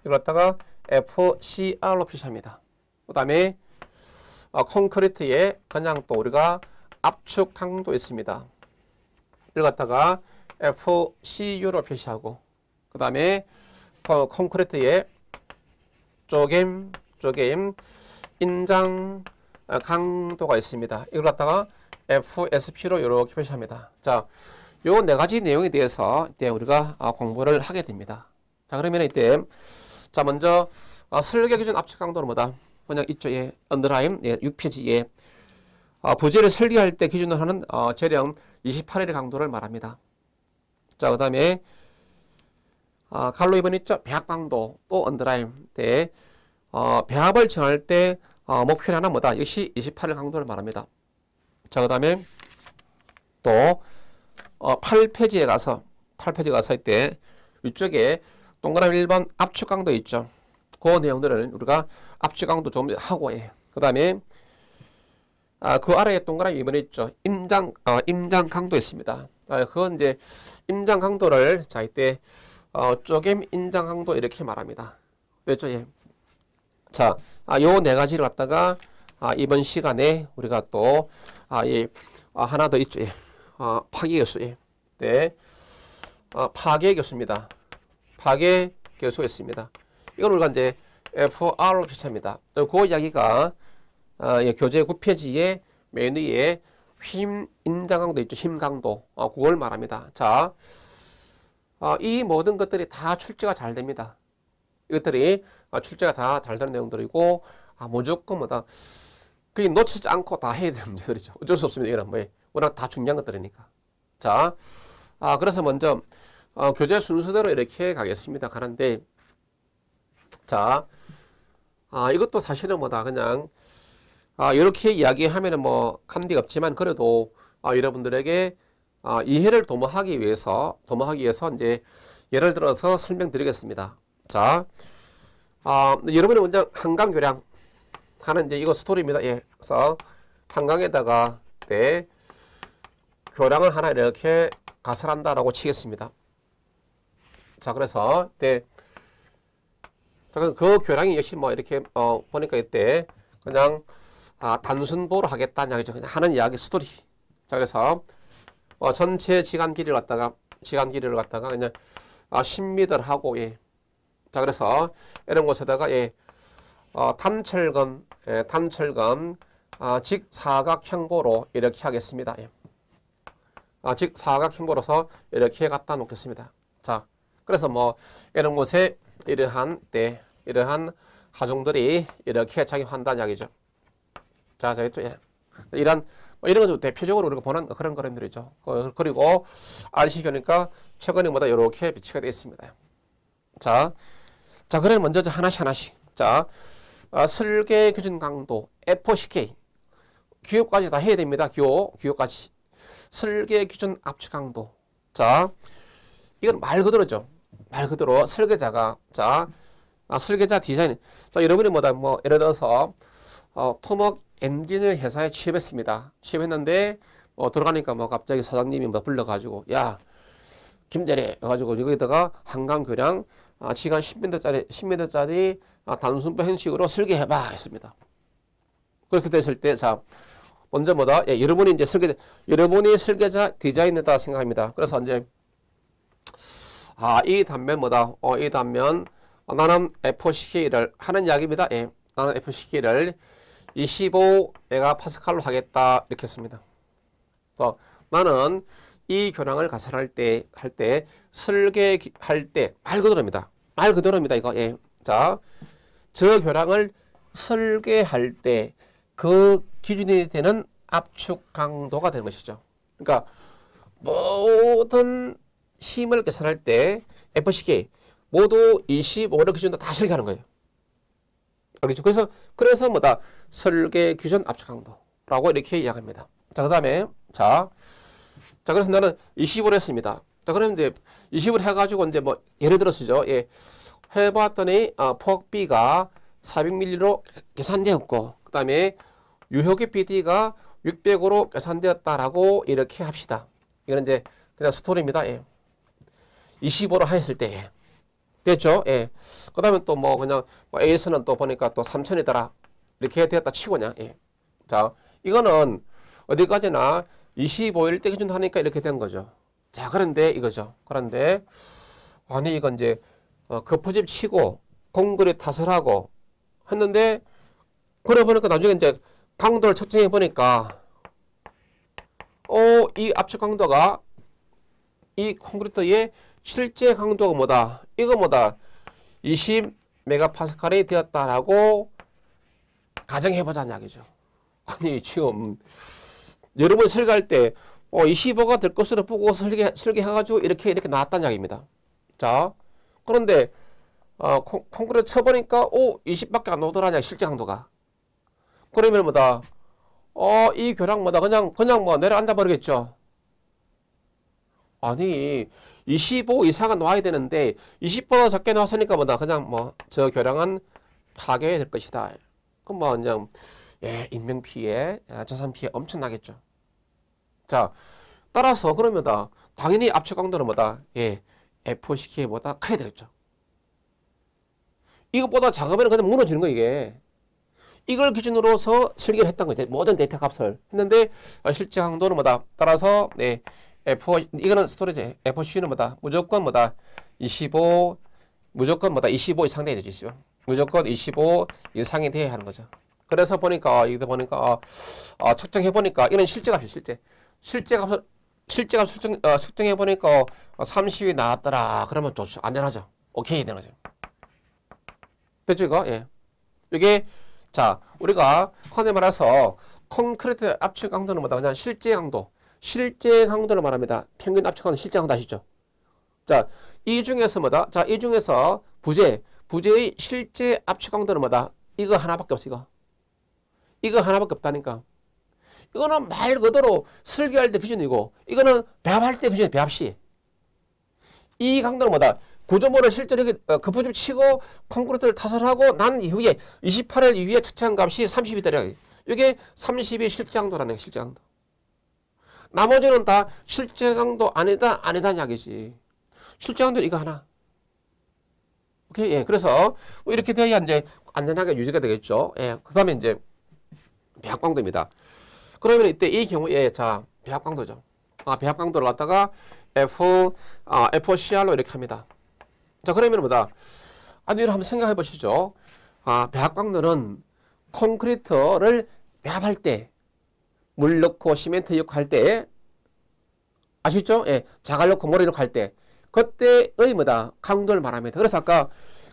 이걸 갖다가 FCR로 표시합니다. 그 다음에 아, 콘크리트에 그냥 또 우리가 압축 강도 있습니다. 이걸 갖다가 FCU로 표시하고 그 다음에 콘크리트에 쪼겜, 쪼겜, 인장 아, 강도가 있습니다. 이걸 갖다가 FSP로 이렇게 표시합니다. 자, 요네 가지 내용에 대해서 이때 우리가 아, 공부를 하게 됩니다. 자, 그러면 이때 자 먼저 아, 설계 기준 압축 강도는 뭐다? 그냥 이쪽에 언더라인 예, 6페이지에 어, 부재를 설계할 때 기준으로 하는 어, 재량 28일의 강도를 말합니다. 자, 그 다음에 어, 갈로 2번 있죠? 배합강도또언더라임때 어, 배합을 정할 때 어, 목표는 하나 뭐다? 역시 28일 강도를 말합니다. 자, 그 다음에 또 어, 8페이지에 가서 8페이지 가서 할 때 위쪽에 동그라미 1번 압축 강도 있죠. 그내용들은 우리가 압축 강도 좀 하고 해. 예. 그 다음에 아, 그 아래에 동그라미 2번에 있죠. 임장 어, 임장 강도 있습니다. 아, 그건 이제 임장 강도를 자 이때 어, 쪼겜 인장 강도 이렇게 말합니다. 됐죠? 그렇죠? 예. 자, 아, 요 네 가지를 갖다가 아, 이번 시간에 우리가 또 아, 예, 아, 하나 더 있죠. 예. 아, 파괴 교수. 예. 네. 아, 파괴 교수입니다. 파괴 교수였습니다 이걸 우리가 이제 FR로 비시합니다그 이야기가 아, 예, 교재 9페이지에 메뉴에 힘 인장강도 있죠. 힘 강도. 아, 그걸 말합니다. 자, 어, 이 모든 것들이 다 출제가 잘 됩니다. 이것들이 어, 출제가 다 잘 되는 내용들이고 아, 무조건 뭐다 그게 놓치지 않고 다 해야 되는 문제들이죠. 어쩔 수 없습니다. 이거뭐 워낙 다 중요한 것들이니까. 자, 아, 그래서 먼저 어, 교재 순서대로 이렇게 가겠습니다. 가는데 자, 아, 이것도 사실은 뭐다 그냥 아, 이렇게 이야기하면은 뭐감디 없지만 그래도 아, 여러분들에게 아, 이해를 도모하기 위해서 도모하기 위해서 이제 예를 들어서 설명드리겠습니다. 자, 아, 여러분이 먼저 한강 교량 하는 이제 이거 스토리입니다. 예, 그래서 한강에다가 네, 교량을 하나 이렇게 가설한다라고 치겠습니다. 자, 그래서 네, 그 교량이 역시 뭐 이렇게 어, 보니까 이때 그냥 아, 단순 보로 하겠다는 이야기죠. 그냥 하는 이야기 스토리. 자, 그래서 어, 전체 지간 길이를 갖다가 지간 길이를 갖다가 그냥 아, 10m 하고 예. 자 그래서 이런 곳에다가 예. 어, 단철근 예, 단철근 아, 직사각형보로 이렇게 하겠습니다. 예. 아, 직사각형보로서 이렇게 갖다 놓겠습니다. 자 그래서 뭐 이런 곳에 이러한 때 네, 이러한 하중들이 이렇게 작용한다는 이야기죠. 자 저기 또 예. 이런 뭐 이런 것건 대표적으로 우리가 보는 그런 그림들이죠. 그, 그리고 R시교니까 최근에뭐다 이렇게 배치가 되어 있습니다. 자, 자 그럼 먼저 하나씩 하나씩 자 아, 설계 기준 강도 F4CK 기호까지 다 해야 됩니다. 기호, 기호까지 설계 기준 압축 강도 자 이건 말 그대로죠. 말 그대로 설계자가 자 아, 설계자 디자인 자 여러분이 뭐다 뭐 예를 들어서 어, 토목 엔진을 회사에 취업했습니다. 취업했는데 어, 뭐 들어가니까 뭐 갑자기 사장님이 막 뭐 불러가지고 야 김대리 해가지고 여기다가 한강 교량 아, 시간 10m짜리 10m짜리 아, 단순부 형식으로 설계해봐 했습니다. 그렇게 됐을 때 자. 먼저 뭐다? 예, 여러분이 이제 설계, 여러분이 설계자 디자이다 생각합니다. 그래서 이제, 아, 이 단면 뭐다? 어, 이 단면, 어, 나는 FCK를 하는 이야기입니다. 예, 나는 FCK를 25 메가파스칼로 하겠다 이렇게 했습니다. 또 어, 나는 이 교량을 가설할 때 할 때 설계할 때 말 그대로입니다. 말 그대로입니다. 이거 예. 자, 저 교량을 설계할 때 그 기준이 되는 압축 강도가 되는 것이죠. 그러니까 모든 힘을 계산할 때 FCK 모두 25를 기준으로 다 설계하는 거예요. 알겠죠? 그래서 그래서 뭐다 설계 규전 압축 강도라고 이렇게 이야기합니다. 자, 그다음에 자. 자, 그래서 나는 20을 했습니다. 자, 그러면 이제 20을 해 가지고 이제 뭐 예를 들어서죠. 예. 해 봤더니 아, 폭 B가 400ml로 계산되었고 그다음에 유효기 p d 가 600으로 계산되었다라고 이렇게 합시다. 이건 이제 그냥 스토리입니다. 예. 25로 하였을때 예. 됐죠? 예. 그 다음에 또 뭐 그냥 뭐 A에서는 또 보니까 또 3천이더라. 이렇게 되었다 치고 냐 예. 자, 이거는 어디까지나 25일 때 기준 하니까 이렇게 된 거죠. 자, 그런데 이거죠. 그런데 아니 이건 이제 어, 거푸집 치고 공그리 타설 하고 했는데 그러 보니까 나중에 이제 강도를 측정해 보니까 어, 이 압축 강도가 이콘크리트에 실제 강도가 뭐다? 이거 뭐다? 20 메가파스칼이 되었다라고 가정해보자는 이야기죠. 아니 지금 여러분 설계할 때 어, 25가 될 것으로 보고 설계, 설계해가지고 이렇게 이렇게 나왔다는 이야기입니다. 자 그런데 어, 콩, 콩크리트 쳐보니까 오 20밖에 안 오더라냐 실제 강도가 그러면 뭐다 어, 이 교량마다 그냥, 그냥 뭐 내려앉아 버리겠죠. 아니, 25 이상은 나와야 되는데 20보다 적게 나왔으니까 뭐다 그냥 뭐저교량은 파괴될 것이다. 그럼 뭐 그냥 예, 인명 피해, 아, 자산 피해 엄청나겠죠. 자, 따라서 그러면 다 당연히 압축 강도는 뭐다 예, F-CK보다 커야 되겠죠. 이것보다 작으면 그냥 무너지는 거 이게. 이걸 기준으로서 설계를 했던 거죠. 모든 데이터 값을 했는데 아, 실제 강도는 뭐다 따라서 네, F 이거는 스토리지 FC는 뭐다? 무조건 뭐다? 25 무조건 뭐다? 25 이상돼야 되죠. 무조건 25 이상이 돼야 하는 거죠. 그래서 보니까 이거 보니까 어, 어, 측정해 보니까 이런 실제값이 실제 실제값 실제값 측정 어, 측정해 보니까 어, 30이 나왔더라. 그러면 좋죠. 안전하죠. 오케이 되는 거죠. 됐죠 이거? 예. 이게 자 우리가 흔히 말해서 콘크리트 압축 강도는 뭐다 그냥 실제 강도 실제 강도를 말합니다. 평균 압축하는 실제 항도 아시죠? 자, 이 중에서 뭐다? 자, 이 중에서 부재, 부재의 실제 압축 강도는 뭐다? 이거 하나밖에 없어, 이거. 이거 하나밖에 없다니까. 이거는 말 그대로 설계할 때 기준이고, 이거는 배합할 때 기준이 배합시. 이 강도는 뭐다? 구조물을 실제로 어, 급부집 치고 콘크리트를 타설하고 난 이후에 28일 이후에 측정값이 30이더라. 이게 3 0의 실장도라는 실장도. 나머지는 다 실제상도 아니다, 아니다 약이지. 실제상도 이거 하나. 오케이, 예. 그래서 뭐 이렇게 돼야 이제 안전하게 유지가 되겠죠. 예. 그 다음에 이제 배합광도입니다. 그러면 이때 이 경우에 예, 자, 배합광도죠. 아, 배합광도를 갖다가 F, 아, FCR로 이렇게 합니다. 자, 그러면 뭐다? 아 이걸 한번 생각해 보시죠. 아, 배합광도는 콘크리트를 배합할 때물 넣고 시멘트 넣고 할 때 아시죠? 예, 자갈 넣고 모래 넣고 할 때 그때의 뭐다 강도를 말합니다. 그래서 아까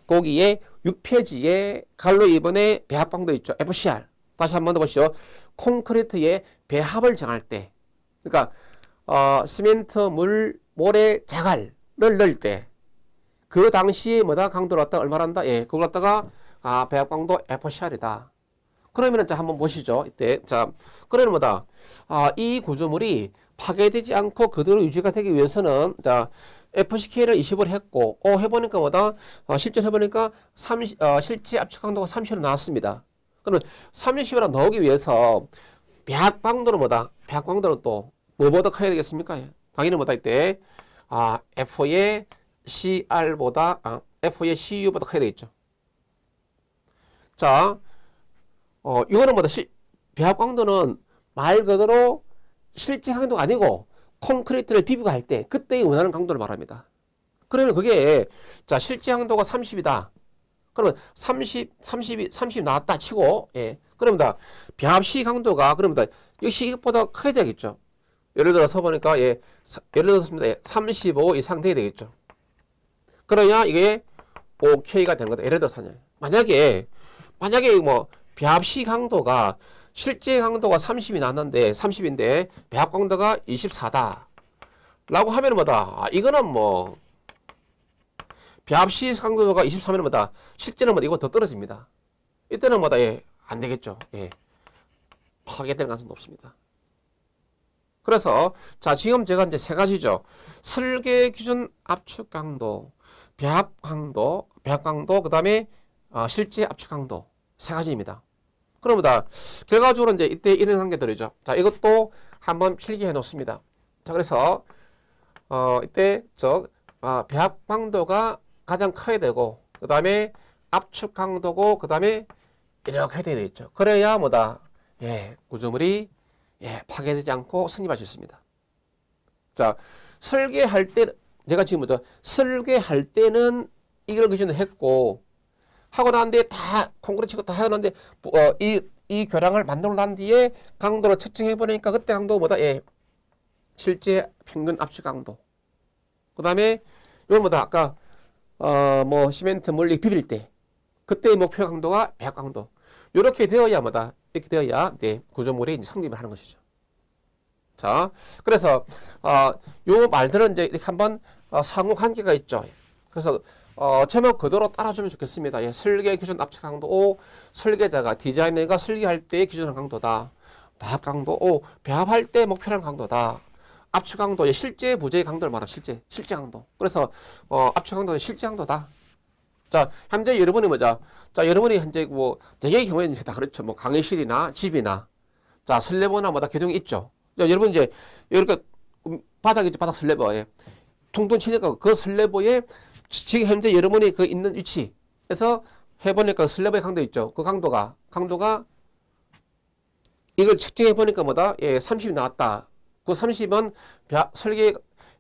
거기에 6페이지에 갈로 이번에 배합방도 있죠. FCR 다시 한번 더 보시죠. 콘크리트의 배합을 정할 때 그러니까 어, 시멘트, 물, 모래, 자갈을 넣을 때 그 당시에 뭐다 강도를 갖다 얼마한다 예, 그걸 갖다가 아 배합 강도 FCR이다. 그러면은 자 한번 보시죠. 이때 자 그러는 뭐다. 아이 구조물이 파괴되지 않고 그대로 유지가 되기 위해서는 자 FCK를 20을 했고 어 해보니까 뭐다 어, 실전 해보니까 3 어, 실제 압축 강도가 30으로 나왔습니다. 그러면 3 0으 넣기 위해서 배합 도는 뭐다? 배합 도는또 뭐보다 커야 되겠습니까? 예. 당연히 뭐다 이때 아 f 의 CR보다 아, f 의 CU보다 커야 되겠죠. 자 어, 이거는 뭐다, 시, 배합광도는 말 그대로 실제 강도가 아니고 콘크리트를 비비고 할때 그때의 원하는 강도를 말합니다. 그러면 그게 자 실제 강도가 30이다. 그러면 30, 30, 30 나왔다 치고 예. 그러면 다 배합시 강도가 그러면 다 역시 이것보다 크게 되겠죠. 예를 들어서 보니까 예, 사, 예를 들어서 예, 35 이상 돼야 되겠죠. 그러야 이게 OK가 되는 거다. 예를 들어서 만약에 만약에 뭐 배합시 강도가 실제 강도가 30이 났는데 30인데 배합 강도가 24다. 라고 하면 뭐다? 아, 이거는 뭐 배합시 강도가 23이면 뭐다? 실제는 뭐다? 이거 더 떨어집니다. 이때는 뭐다? 예, 안 되겠죠. 예. 파괴될 가능성이 높습니다. 그래서 자 지금 제가 이제 세 가지죠. 설계 기준 압축 강도, 배합 강도, 배합 강도, 그 다음에 어, 아, 실제 압축 강도 세 가지입니다. 그럽니다. 결과적으로 이제 이때 이런 한계들이죠. 자, 이것도 한번 필기해 놓습니다. 자, 그래서 어, 이때 저, 아, 배합 강도가 가장 커야 되고 그 다음에 압축 강도고 그 다음에 이렇게 되어 있죠. 그래야 뭐다 예 구조물이 예 파괴되지 않고 승립할 수 있습니다. 자 설계할 때 제가 지금 부터 설계할 때는 이걸 기준으로 했고 하고 난 뒤에 다 콩그레 치고 다 하고 난 뒤에 어, 이, 이 교량을 만들어 난 뒤에 강도로 측정해 보니까 그때 강도 보다 예, 실제 평균 압축 강도 그 다음에 이건 뭐다 아까 어, 뭐 시멘트 물리 비빌 때 그때의 목표 강도가 100 강도 이렇게 되어야 뭐다 이렇게 되어야 이제 구조물이 이제 성립을 하는 것이죠. 자, 그래서 어, 요 말들은 이제 이렇게 한번 어, 상호 관계가 있죠. 그래서 어, 체면 그대로 따라주면 좋겠습니다. 예, 설계 기준 압축 강도 5, 설계자가 디자이너가 설계할 때의 기준 강도다. 배합 강도 5, 배합할 때 목표한 강도다. 압축 강도, 예, 실제 부재의 강도를 말하니 실제, 실제 강도. 그래서 어, 압축 강도는 실제 강도다. 자, 현재 여러분이 뭐죠? 자, 여러분이 현재 뭐 대개의 경우에는 다 그렇죠. 뭐 강의실이나 집이나 자, 슬래버나 뭐다 개동이 있죠. 자, 여러분 이제 이렇게 음, 바닥에 바닥 슬래버에 통통 예. 치니까 그 슬래버에 지금 현재 여러분이 그 있는 위치에서 해보니까 슬래브의 강도 있죠. 그 강도가, 강도가 이걸 측정해보니까 뭐다? 예, 30이 나왔다. 그 30은 야, 설계,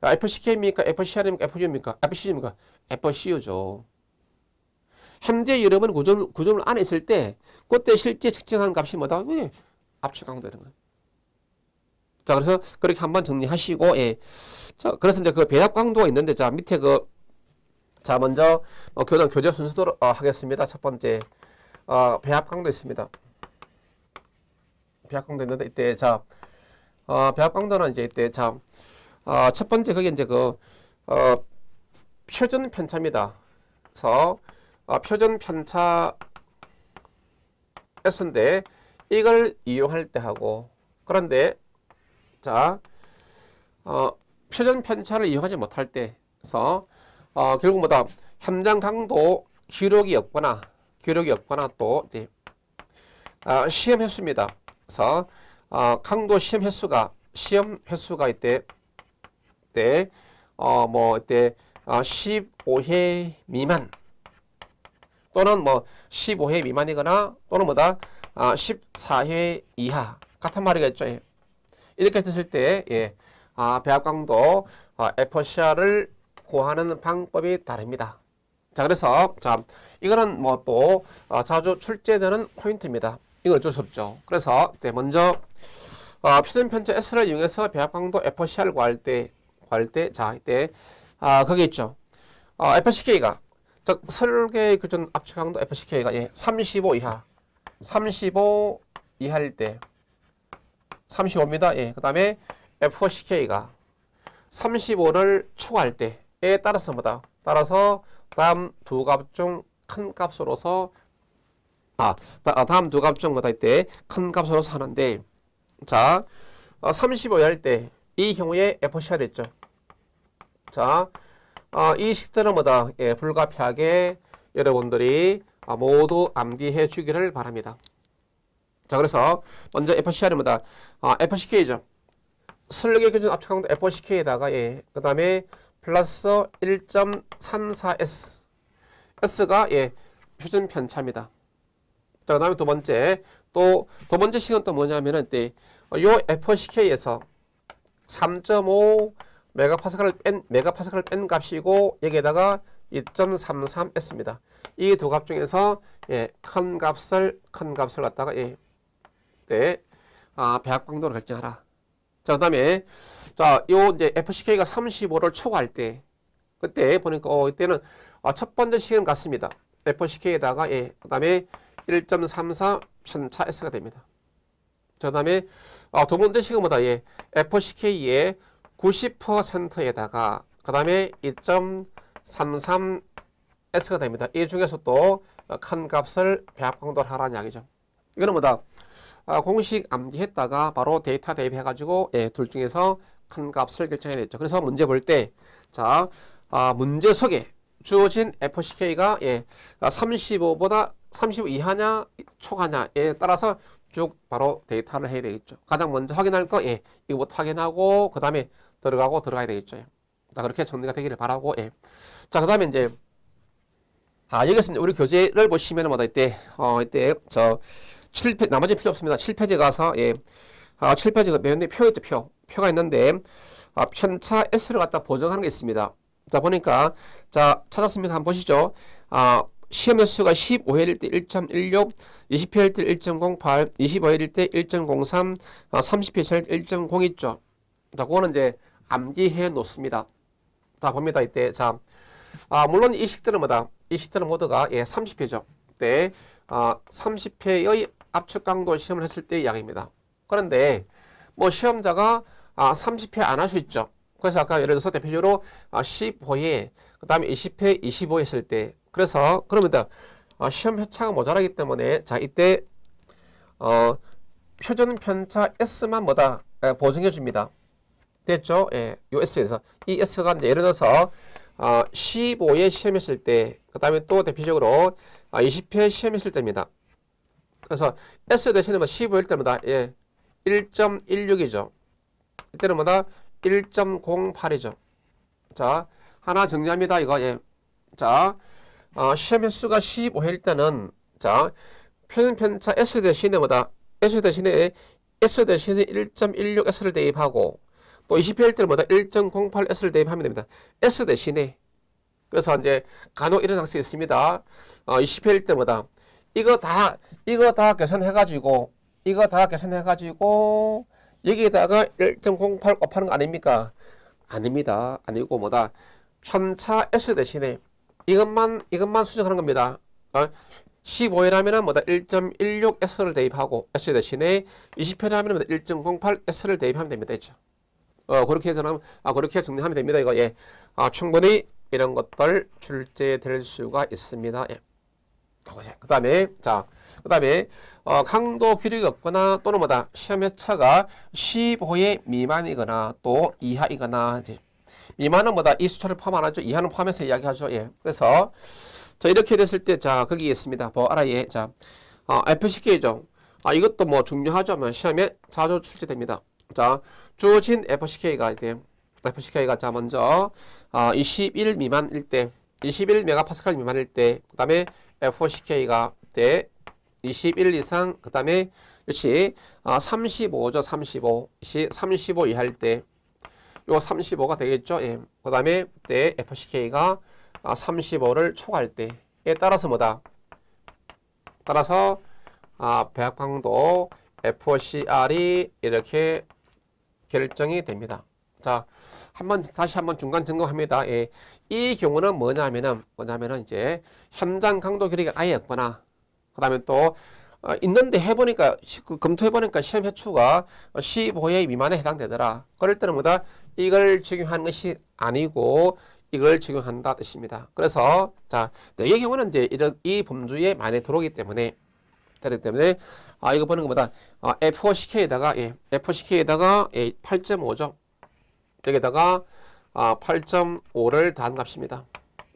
FCK입니까? FCR입니까? FG입니까? FCG입니까? FCU죠. 현재 여러분 구조물, 구조물 안에 있을 때, 그때 실제 측정한 값이 뭐다? 예, 압축 강도 이런 거예 자, 그래서 그렇게 한번 정리하시고, 예. 자, 그래서 이제 그 배합 강도가 있는데, 자, 밑에 그 자, 먼저 어, 교정 교재 순서로 어, 하겠습니다. 첫 번째 어, 배합강도 있습니다. 배합강도 있는데 이때 자 어, 배합강도는 이제 이때 자첫 어, 번째 그게 이제 그 어, 표준 편차입니다. 그래서 어, 표준 편차 S인데 이걸 이용할 때 하고 그런데 자 어, 표준 편차를 이용하지 못할 때서 어, 결국 뭐다 현장 강도 기록이 없거나 기록이 없거나 또 이제 아, 시험 횟수입니다. 그래서 어, 강도 시험 횟수가 시험 횟수가 이때 때어뭐 이때 어, 15회 미만 또는 뭐 15회 미만이거나 또는 뭐다 아, 14회 이하 같은 말이겠죠. 예. 이렇게 됐을 때 예. 아, 배합 강도 아, 어, FCR을 구하는 방법이 다릅니다. 자, 그래서 자, 이거는 뭐또 어, 자주 출제되는 포인트입니다. 이건 어쩔 수 없죠. 그래서 네, 먼저 어, 표준 편차 S를 이용해서 배합 강도 FCR 구할 때 구할 때 자, 이때 아, 거기 있죠. 어, FCK가 즉 설계 기준 압축 강도 FCK가 예, 35 이하. 35 이하일 때 35입니다. 예. 그다음에 FCK가 35를 초과할 때에 따라서 뭐다? 따라서 다음 두 값 중 큰 값으로서 아, 아 다음 두 값 중 뭐다 이때 큰 값으로서 하는데 자, 35열때이 어, 경우에 FCR 있죠. 자, 어, 이 식들은 뭐다? 예, 불가피하게 여러분들이 어, 모두 암기해 주기를 바랍니다. 자, 그래서 먼저 FCR이 뭐다? 아, 어, FCK죠. 슬릭의 기준 압축강도 FCK에다가 예, 그 다음에 플러스 1.34S S가 예 표준 편차입니다. 자, 그 다음에 두 번째 또 두 번째 식은 또 뭐냐면은 네, 요 FCK에서 3.5 메가파스칼을 뺀 메가파스칼을 뺀 값이고 여기에다가 2.33S입니다. 이 두 값 중에서 예, 큰 값을 큰 값을 갖다가 예, 네, 아, 배합 강도를 결정하라. 자, 그 다음에, 자, 요 이제 FCK가 35를 초과할 때, 그때 보니까, 어, 이때는 아, 첫 번째 시간 같습니다. FCK에다가, 예, 그 다음에 1.34 편차 S가 됩니다. 자, 그 다음에, 아, 두 번째 시간보다, 예, FCK의 90%에다가, 그 다음에 2.33 S가 됩니다. 이 중에서 또 큰 값을 배합강도를 하라는 이야기죠. 이거는 뭐다? 아, 공식 암기했다가 바로 데이터 대입해가지고 예, 둘 중에서 큰 값을 결정해야 되죠. 그래서 문제 볼 때, 자, 아, 문제 소개. 주어진 FCK가 예, 35보다 아, 35 이하냐, 초과냐에 따라서 쭉 바로 데이터를 해야 되겠죠. 가장 먼저 확인할 거, 예, 이거부터 확인하고, 그 다음에 들어가고 들어가야 되겠죠. 예. 자, 그렇게 정리가 되기를 바라고, 예. 자, 그 다음에 이제, 아, 여기서 이제 우리 교재를 보시면 뭐다, 이때, 어, 이때, 저, 7페, 나머지 필요 없습니다. 7페이지 가서, 예. 아, 7페이지가 맨에 표 있죠, 표. 표가 있는데, 아, 편차 S를 갖다 보정하는 게 있습니다. 자, 보니까, 자, 찾았습니다 한번 보시죠. 아, 시험 연수가 15회일 때 1.16, 20회일 때 1.08, 25회일 때 1.03, 아, 30회일 때 1.0 있죠. 자, 그거는 이제 암기해 놓습니다. 자, 봅니다. 이때, 자, 아, 물론 이 식들은 뭐다? 이 식들은 모두가, 예, 30회죠. 때, 아, 30회의 압축 강도 시험을 했을 때의 양입니다 그런데 뭐 시험자가 아, 30회 안 할 수 있죠. 그래서 아까 예를 들어서 대표적으로 아, 15회, 그 다음에 20회, 25회 했을 때. 그래서 그러면 아, 시험 회차가 모자라기 때문에 자 이때 어, 표준 편차 S만 뭐다 에, 보증해 줍니다. 됐죠? 예, 요 S에서 이 S가 예를 들어서 어, 아, 15회 시험했을 때, 그 다음에 또 대표적으로 아, 20회 시험했을 때입니다. 그래서 S 대신에 뭐 15일 때마다 예, 1.16이죠. 이때는 뭐다 1.08이죠. 자, 하나 정리합니다. 이거 예. 자, 어, 시험 횟수가 15일 때는 자, 표준 편차 S 대신에 뭐다 S 대신에 S 대신에 1.16S를 대입하고 또 20회일 때는 뭐다 1.08S를 대입하면 됩니다. S 대신에 그래서 이제 간혹 이런 학습이 있습니다. 어, 20회일 때마다 이거 다 이거 다 계산해가지고 이거 다 계산해가지고 여기에다가 1.08 곱하는 거 아닙니까? 아닙니다. 아니고 뭐다 편차 s 대신에 이것만 이것만 수정하는 겁니다. 어? 15이라면 뭐다 1.16s를 대입하고 s 대신에 20회라면 뭐다 1.08s를 대입하면 됩니다. 그죠 어, 그렇게 해서 아 그렇게 정리하면 됩니다. 이거 예. 아, 충분히 이런 것들 출제될 수가 있습니다. 예. 그 다음에 자그 다음에 어, 강도 규력이 없거나 또는 뭐다 시험의 차가 1 5의 미만이거나 또 이하이거나 미만은 뭐다 이 수차를 포함 안 하죠 이하는 포함해서 이야기하죠 예 그래서 자 이렇게 됐을 때자 거기 있습니다 뭐 알아 예자 어, FCK죠 아 이것도 뭐중요하죠 시험에 자주 출제됩니다 자 주어진 FCK가 이제 FCK가 자 먼저 어, 21 미만일 때21 메가파스칼 미만일 때그 다음에 FCK가 대21 이상 그 다음에 역시 아, 35죠 35 35 이할 때요 35가 되겠죠 예. 그 다음에 아, 때 FCK가 아, 35를 초과할 때에 따라서 뭐다 따라서 아, 배합강도 FCR이 이렇게 결정이 됩니다 자, 한번 다시 한번 중간 점검합니다. 예. 이 경우는 뭐냐면은 뭐냐면은 이제 현장 강도 결의가 아예 없거나 그다음에 또 어, 있는데 해보니까 그 검토해보니까 시험 회추가 15회 미만에 해당되더라. 그럴 때는 뭐다 이걸 적용하는 것이 아니고 이걸 적용한다 뜻입니다. 그래서 자 내의 네 경우는 이제 이런 이 범주에 많이 들어오기 때문에 그렇기 때문에 아 이거 보는 것보다 아, F4CK에다가 예, F4CK에다가 예, 8.5점 여기다가 8.5를 단값입니다.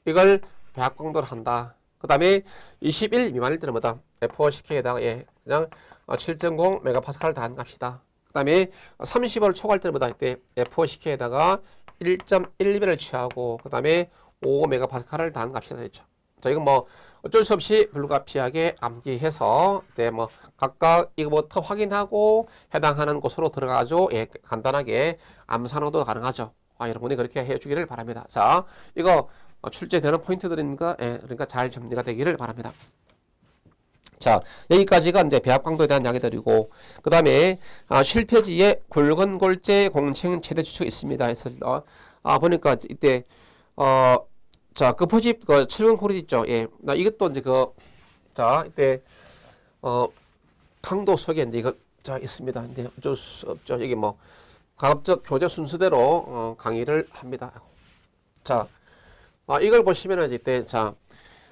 이걸 배합광도를 한다. 그 다음에 21 미만일 때는 뭐다? FOCK에다가 예, 그냥 7.0 메가파스칼을 단값이다. 그 다음에 30을 초과할 때는 뭐다? 이때 FOCK에다가 1.1배를 취하고 그 다음에 5 메가파스칼을 단값이다. 됐죠. 자, 이건 뭐 어쩔 수 없이 불가피하게 암기해서 네, 뭐 각각 이거부터 확인하고 해당하는 곳으로 들어가죠. 예, 간단하게 암산호도 가능하죠. 아, 여러분이 그렇게 해주기를 바랍니다. 자, 이거 어, 출제되는 포인트들입니까? 예, 그러니까 잘 정리가 되기를 바랍니다. 자, 여기까지가 이제 배합 강도에 대한 이야기들이고, 그 다음에, 아, 실패지에 굵은 골재 공층 최대 추측 있습니다. 했을 때, 어, 아, 보니까 이때, 어, 자, 그 포집, 그 철근 코리 있죠. 예. 나 이것도 이제 그, 자, 이때, 어, 강도 속에 인제 이거, 자, 있습니다. 근데 어쩔 수 없죠. 여기 뭐, 가급적 교재 순서대로, 어, 강의를 합니다. 자, 아, 이걸 보시면 이제 이때, 자,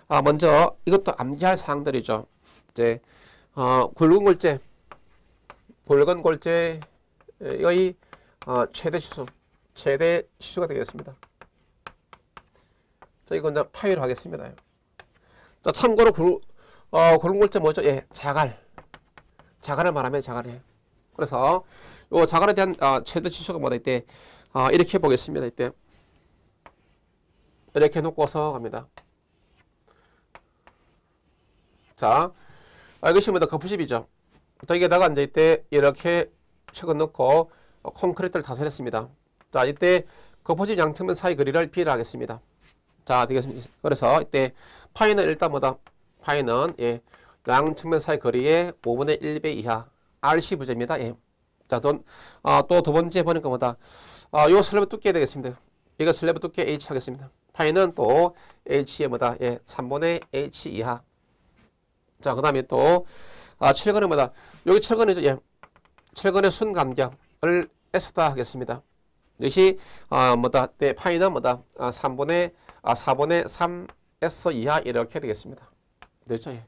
아, 먼저 이것도 암기할 사항들이죠. 이제, 어, 굵은 골재, 굵은 골재의 어, 최대 치수, 최대 치수가 되겠습니다. 자, 이건 이제 파일 하겠습니다. 자, 참고로 고, 그, 어, 고른 글자 뭐죠? 예, 자갈. 자갈을 말하면 자갈이에요. 그래서 요 자갈에 대한 아, 최대 지수가 뭐다 이때 아, 이렇게 해 보겠습니다. 이때 이렇게 놓고서 갑니다. 자, 아, 이것이 뭐다 거푸십이죠. 자, 여기에다가 이제 이때 이렇게 최근 넣고 어, 콘크리트를 다설했습니다. 자, 이때 거푸집 양측면 사이 거리를 비를 하겠습니다. 자, 되겠습니다. 그래서 이때 파이는 일단 뭐다? 파이는 예, 양 측면 사이 거리의 5분의 1배 이하 RC 부재입니다. 예. 자, 또두 어, 또 번째 보니까 뭐다? 아, 요 슬래브 두께 되겠습니다. 이거 슬래브 두께 H 하겠습니다. 파이는 또 H의 뭐다? 예, 3분의 H 이하. 자, 그 다음에 또 아, 7근의 뭐다? 여기 7근이죠. 예. 7근의 순감경을 S다 하겠습니다. 역시 아, 뭐다? 네, 파이는 뭐다? 아, 3분의 아, 4번에 3에서 이하 이렇게 되겠습니다. 됐죠? 예.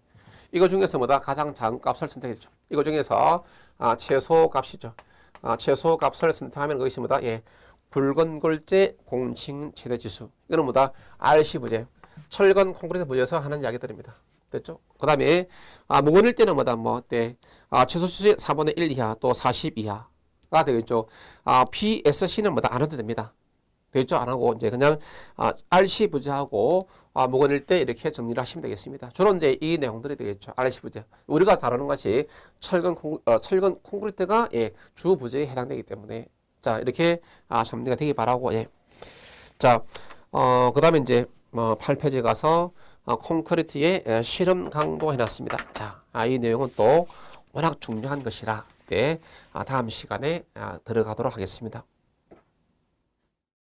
이거 중에서 뭐다? 가장 작은 값을 선택했죠. 이거 중에서 아, 최소 값이죠. 아, 최소 값을 선택하면 그것이 뭐다? 예. 붉은 글재 공칭 최대 지수. 이거는 뭐다? RC 부재. 철근 콘크리트 부재에서 하는 이야기들입니다. 됐죠? 그 다음에, 아, 무건일 때는 뭐다? 뭐, 때, 네. 아, 최소 지수의 4분의 1 이하, 또 40 이하가 되겠죠. 아, PSC는 뭐다? 안 해도 됩니다. 배조 안 하고 이제 그냥 아, RC 부재하고 아, 묵어낼 때 이렇게 정리를 하시면 되겠습니다. 주로 이제 이 내용들이 되겠죠. RC 부재. 우리가 다루는 것이 철근, 어, 철근 콘크리트가 예, 주 부재에 해당되기 때문에 자 이렇게 아, 정리가 되기 바라고 예. 자, 어, 그 다음에 이제 어, 뭐 8페이지 가서 어, 콘크리트의 예, 실험 강도 해놨습니다. 자, 아, 이 내용은 또 워낙 중요한 것이라 네, 아, 다음 시간에 아, 들어가도록 하겠습니다.